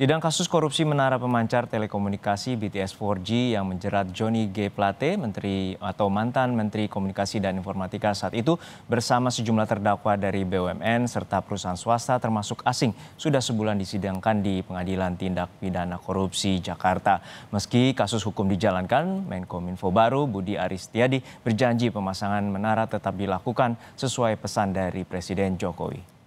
Sidang kasus korupsi menara pemancar telekomunikasi BTS 4G yang menjerat Johnny G. Plate, menteri atau mantan Menteri Komunikasi dan Informatika saat itu bersama sejumlah terdakwa dari BUMN serta perusahaan swasta termasuk asing sudah sebulan disidangkan di Pengadilan Tindak Pidana Korupsi Jakarta. Meski kasus hukum dijalankan, Menkominfo baru Budi Aristiadi berjanji pemasangan menara tetap dilakukan sesuai pesan dari Presiden Jokowi.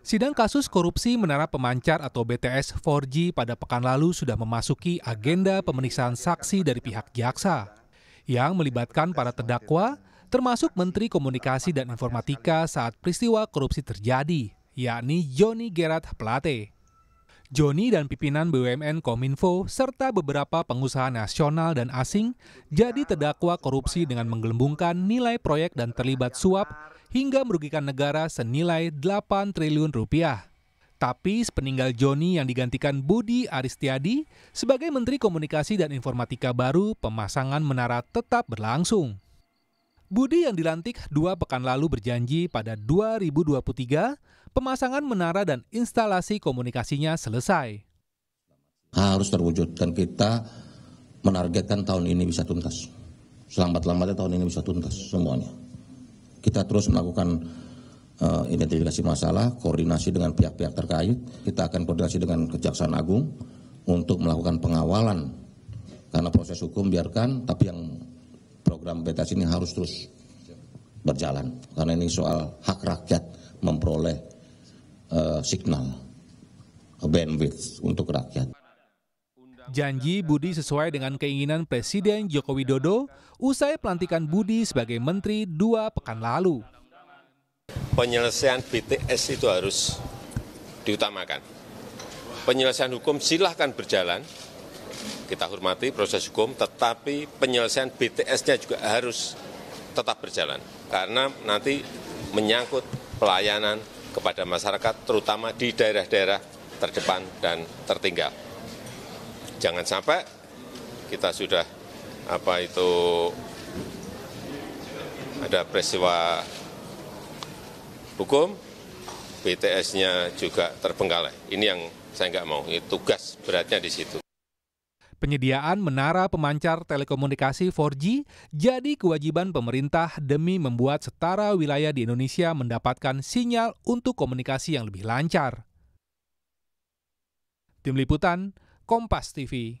Sidang kasus korupsi Menara Pemancar atau BTS 4G pada pekan lalu sudah memasuki agenda pemeriksaan saksi dari pihak jaksa yang melibatkan para terdakwa termasuk Menteri Komunikasi dan Informatika saat peristiwa korupsi terjadi, yakni Joni Gerard Plate. Joni dan pimpinan BUMN Kominfo serta beberapa pengusaha nasional dan asing jadi terdakwa korupsi dengan menggelembungkan nilai proyek dan terlibat suap hingga merugikan negara senilai 8 triliun rupiah. Tapi sepeninggal Joni yang digantikan Budi Aristiadi sebagai Menteri Komunikasi dan Informatika baru, pemasangan menara tetap berlangsung. Budi yang dilantik dua pekan lalu berjanji pada 2023 pemasangan menara dan instalasi komunikasinya selesai. Harus terwujudkan kita menargetkan tahun ini bisa tuntas. Selamat lamatnya tahun ini bisa tuntas semuanya kita terus melakukan uh, identifikasi masalah, koordinasi dengan pihak-pihak terkait. Kita akan koordinasi dengan Kejaksaan Agung untuk melakukan pengawalan karena proses hukum biarkan, tapi yang program betas ini harus terus berjalan karena ini soal hak rakyat memperoleh uh, signal bandwidth untuk rakyat. Janji Budi sesuai dengan keinginan Presiden Joko Widodo usai pelantikan Budi sebagai menteri dua pekan lalu. Penyelesaian BTS itu harus diutamakan. Penyelesaian hukum silahkan berjalan, kita hormati proses hukum, tetapi penyelesaian BTS-nya juga harus tetap berjalan. Karena nanti menyangkut pelayanan kepada masyarakat, terutama di daerah-daerah terdepan dan tertinggal jangan sampai kita sudah apa itu ada peristiwa hukum, BTS-nya juga terpenggalai. Ini yang saya nggak mau, Ini tugas beratnya di situ. Penyediaan menara pemancar telekomunikasi 4G jadi kewajiban pemerintah demi membuat setara wilayah di Indonesia mendapatkan sinyal untuk komunikasi yang lebih lancar. Tim Liputan, Kompas TV.